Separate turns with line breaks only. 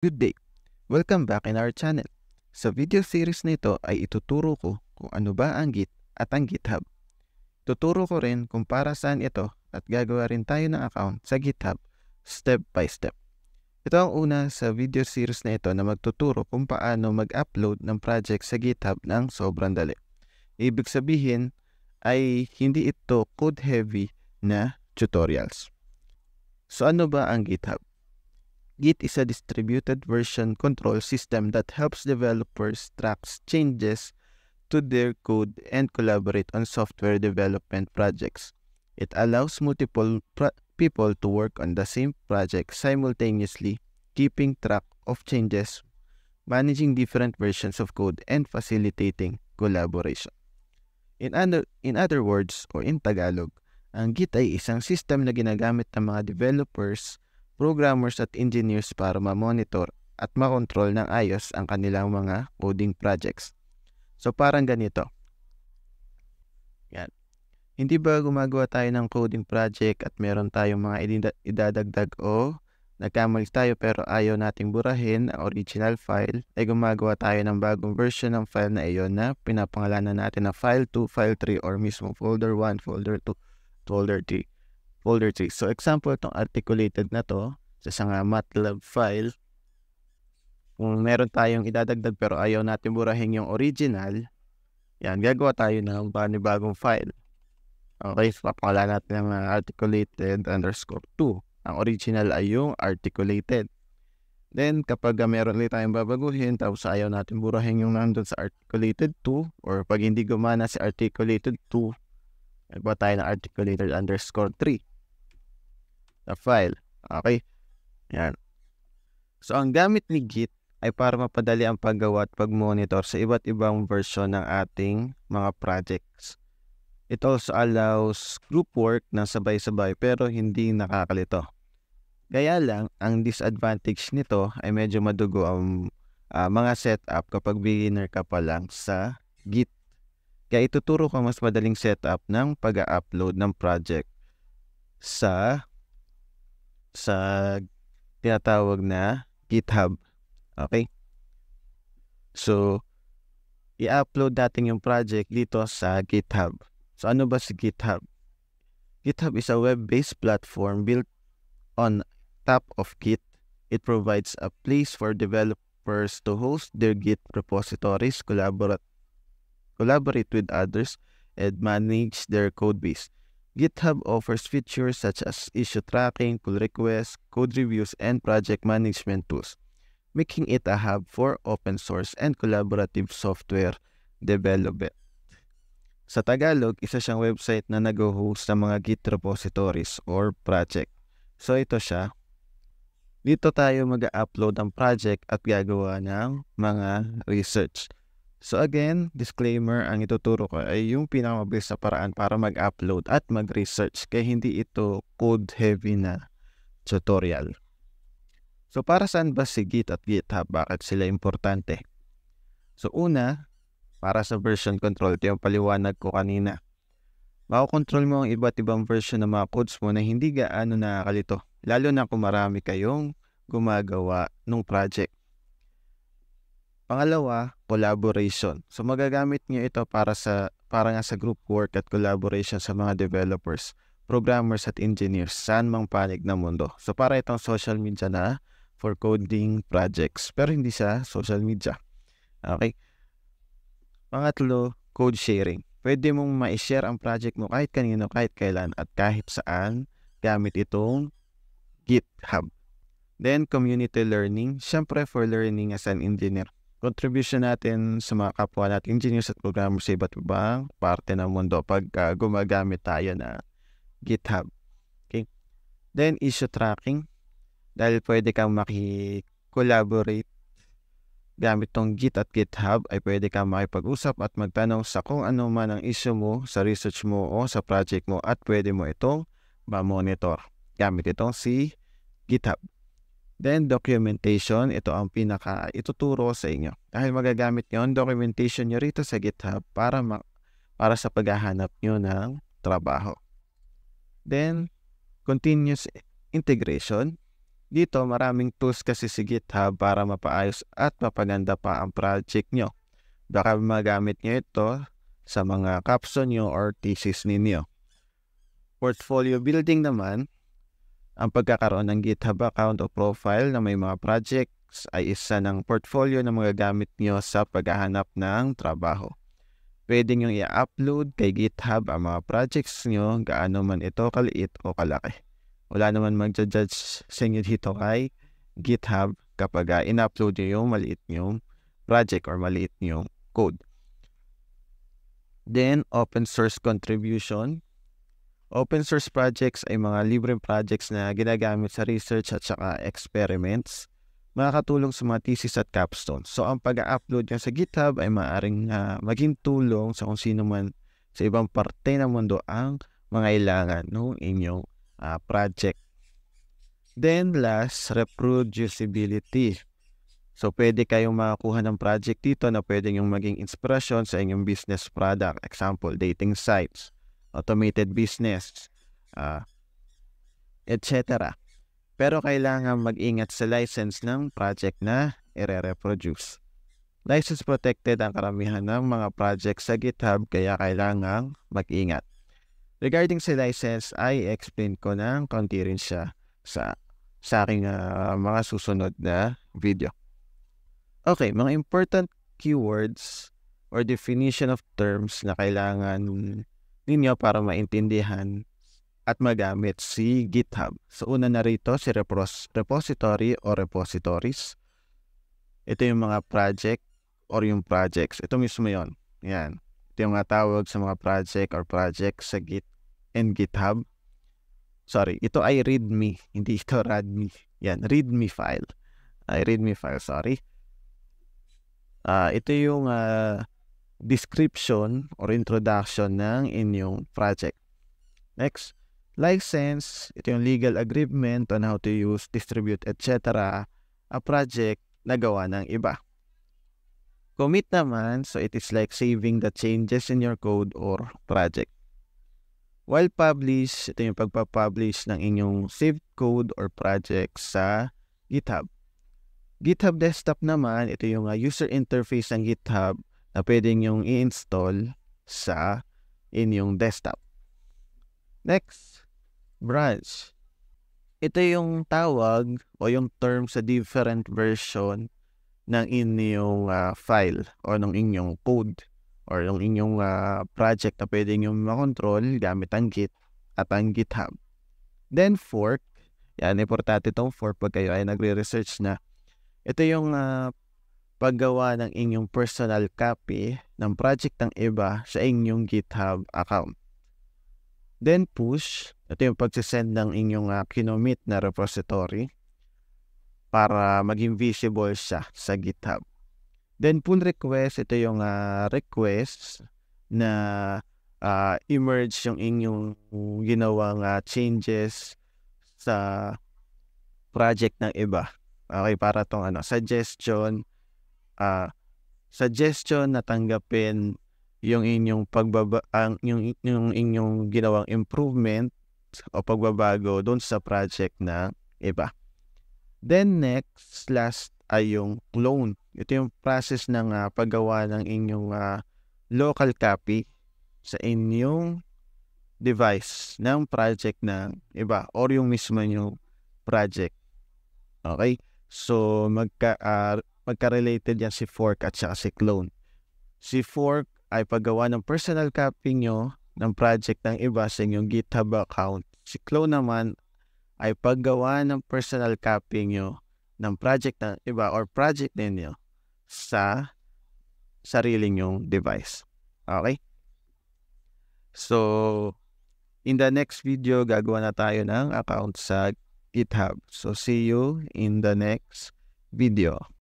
Good day! Welcome back in our channel. Sa video series nito ay ituturo ko kung ano ba ang Git at ang GitHub. Tuturo ko rin kung para saan ito at gagawa rin tayo ng account sa GitHub step by step. Ito ang una sa video series na ito na magtuturo kung paano mag-upload ng project sa GitHub ng sobrang dali. Ibig sabihin ay hindi ito code heavy na tutorials. So ano ba ang GitHub? Git is a distributed version control system that helps developers track changes to their code and collaborate on software development projects. It allows multiple people to work on the same project simultaneously, keeping track of changes, managing different versions of code, and facilitating collaboration. In other, in other words, or in Tagalog, ang Git ay isang system na ginagamit ng mga developers programmers at engineers para ma-monitor at ma-control ng ayos ang kanilang mga coding projects. So parang ganito. Yan. Hindi ba gumagawa tayo ng coding project at meron tayong mga idadagdag o nagkamali tayo pero ayaw nating burahin ang original file ay gumagawa tayo ng bagong version ng file na iyon na pinapangalanan natin na file 2, file 3 or mismo folder 1, folder 2, folder 3. Folder 3. So example itong articulated na to sa isang MATLAB file. Kung meron tayong idadagdag pero ayaw natin burahin yung original, yan, gagawa tayo ng panibagong file. Okay, so papakala natin ng uh, articulated underscore 2. Ang original ay yung articulated. Then, kapag uh, meron ulit tayong babaguhin, tapos ayaw natin burahin yung nandun sa articulated 2, or pag hindi gumana si articulated 2, Nagba tayo ng articulated underscore 3. The file. Okay. Yan. So, ang gamit ni Git ay para mapadali ang paggawa at pag-monitor sa iba't ibang version ng ating mga projects. It also allows group work na sabay-sabay pero hindi nakakalito. Kaya lang, ang disadvantage nito ay medyo madugo ang uh, mga setup kapag beginner ka pa lang sa Git. Kaya ituturo ko mas madaling setup ng pag-upload ng project sa sa tinatawag na GitHub. Okay? So, i-upload natin yung project dito sa GitHub. So, ano ba si GitHub? GitHub is a web-based platform built on top of Git. It provides a place for developers to host their Git repositories, collaborate, collaborate with others, and manage their code base. GitHub offers features such as issue tracking, pull requests, code reviews, and project management tools, making it a hub for open source and collaborative software development. Sa Tagalog, isa siyang website na nag-host ng mga Git repositories or project. So ito siya. Dito tayo mag-upload ng project at gagawa ng mga research. So again, disclaimer, ang ituturo ko ay yung pinakamabilis na paraan para mag-upload at mag-research kaya hindi ito code heavy na tutorial. So para saan ba si Git at GitHub? Bakit sila importante? So una, para sa version control, ito yung paliwanag ko kanina. Makokontrol mo ang iba't ibang version ng mga codes mo na hindi gaano nakakalito, lalo na kung marami kayong gumagawa ng project. Pangalawa, collaboration. So magagamit niyo ito para sa para nga sa group work at collaboration sa mga developers, programmers at engineers saan mang panig na mundo. So para itong social media na for coding projects pero hindi sa social media. Okay? Pangatlo, code sharing. Pwede mong ma-share ang project mo kahit kanino, kahit kailan at kahit saan gamit itong GitHub. Then, community learning. Siyempre, for learning as an engineer contribution natin sa mga kapwa natin, engineers at programmers sa iba't ibang parte ng mundo pag uh, gumagamit tayo na GitHub. Okay? Then, issue tracking. Dahil pwede kang makikollaborate gamit tong Git at GitHub ay pwede kang makipag-usap at magtanong sa kung ano man ang issue mo sa research mo o sa project mo at pwede mo itong ma-monitor gamit itong si GitHub. Then documentation, ito ang pinaka ituturo sa inyo. Dahil magagamit nyo ang documentation nyo rito sa GitHub para, ma- para sa paghahanap nyo ng trabaho. Then, continuous integration. Dito maraming tools kasi si GitHub para mapaayos at mapaganda pa ang project nyo. Baka magamit nyo ito sa mga caption nyo or thesis ninyo. Portfolio building naman, ang pagkakaroon ng GitHub account o profile na may mga projects ay isa ng portfolio na magagamit niyo sa paghahanap ng trabaho. Pwede nyo i-upload kay GitHub ang mga projects niyo gaano man ito kaliit o kalaki. Wala naman magja-judge sa inyo dito kay GitHub kapag ah, in-upload niyo yung maliit nyo project or maliit nyo code. Then, open source contribution. Open source projects ay mga libreng projects na ginagamit sa research at saka experiments. Makakatulong sa mga thesis at capstone. So ang pag-upload niya sa GitHub ay maaaring uh, ah, maging tulong sa kung sino man sa ibang parte ng mundo ang mga ilangan ng inyong uh, project. Then last, reproducibility. So pwede kayong makakuha ng project dito na pwede yung maging inspirasyon sa inyong business product. Example, dating sites automated business, uh, ah, etc. Pero kailangan mag-ingat sa license ng project na ire-reproduce. License protected ang karamihan ng mga project sa GitHub kaya kailangan mag-ingat. Regarding sa license, I explain ko ng konti rin siya sa, sa aking uh, mga susunod na video. Okay, mga important keywords or definition of terms na kailangan ninyo para maintindihan at magamit si GitHub. So una na rito si repos repository o repositories. Ito yung mga project or yung projects. Ito mismo yon. Yan. Ito yung mga tawag sa mga project or projects sa Git and GitHub. Sorry, ito ay readme. Hindi ito readme. Yan, readme file. Ay, readme file, sorry. Uh, ito yung uh, description or introduction ng inyong project. Next, license, ito yung legal agreement on how to use, distribute, etc. a project na gawa ng iba. Commit naman, so it is like saving the changes in your code or project. While publish, ito yung pagpapublish ng inyong saved code or project sa GitHub. GitHub Desktop naman, ito yung ah, user interface ng GitHub na pwedeng yung i-install sa inyong desktop. Next, branch. Ito yung tawag o yung term sa different version ng inyong uh, file o ng inyong code or yung inyong uh, project na pwede nyo makontrol gamit ang Git at ang GitHub. Then fork, yan, importante itong fork pag kayo ay nagre-research na. Ito yung uh, paggawa ng inyong personal copy ng project ng iba sa inyong GitHub account. Then push, ito yung pagsisend ng inyong uh, kinomit na repository para maging visible siya sa GitHub. Then pull request, ito yung uh, request na uh, emerge yung inyong ginawang uh, changes sa project ng iba. Okay, para tong ano, suggestion, uh, suggestion na tanggapin yung inyong pagbaba ang yung, yung inyong ginawang improvement o pagbabago doon sa project na iba. Then next, last ay yung clone. Ito yung process ng uh, paggawa ng inyong uh, local copy sa inyong device ng project na iba or yung mismo yung project. Okay? So magka uh, magka-related yan si fork at saka si clone. Si fork ay paggawa ng personal copy nyo ng project ng iba sa inyong GitHub account. Si clone naman ay paggawa ng personal copy nyo ng project ng iba or project ninyo sa sarili nyong device. Okay? So, in the next video, gagawa na tayo ng account sa GitHub. So, see you in the next video.